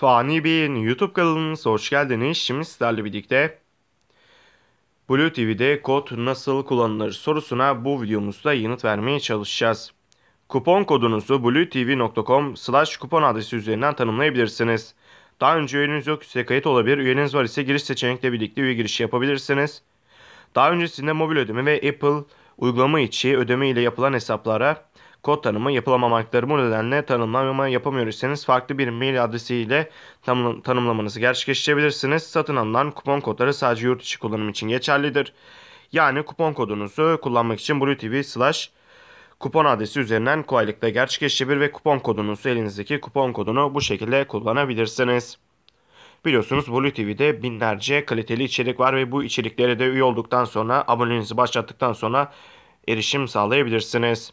Fani Bey'in YouTube kanalınıza hoş geldiniz. Şimdi sizlerle birlikte Blue TV'de kod nasıl kullanılır sorusuna bu videomuzda yanıt vermeye çalışacağız. Kupon kodunuzu bluetv.com slash kupon adresi üzerinden tanımlayabilirsiniz. Daha önce üyeniz yok ise kayıt olabilir. Üyeniz var ise giriş seçenekle birlikte üye girişi yapabilirsiniz. Daha öncesinde mobil ödeme ve Apple uygulama içi ödeme ile yapılan hesaplara Kod tanımı yapılamamaktadır. Bu nedenle tanımlama yapamıyorsanız farklı bir mail adresiyle tanım, tanımlamanızı gerçekleştirebilirsiniz. Satın alınan kupon kodları sadece yurt içi kullanım için geçerlidir. Yani kupon kodunuzu kullanmak için Blue TV slash kupon adresi üzerinden kolaylıkla gerçekleştirebilir ve kupon kodunuzu elinizdeki kupon kodunu bu şekilde kullanabilirsiniz. Biliyorsunuz Blue TV'de binlerce kaliteli içerik var ve bu içeriklere de üye olduktan sonra aboneliğinizi başlattıktan sonra erişim sağlayabilirsiniz.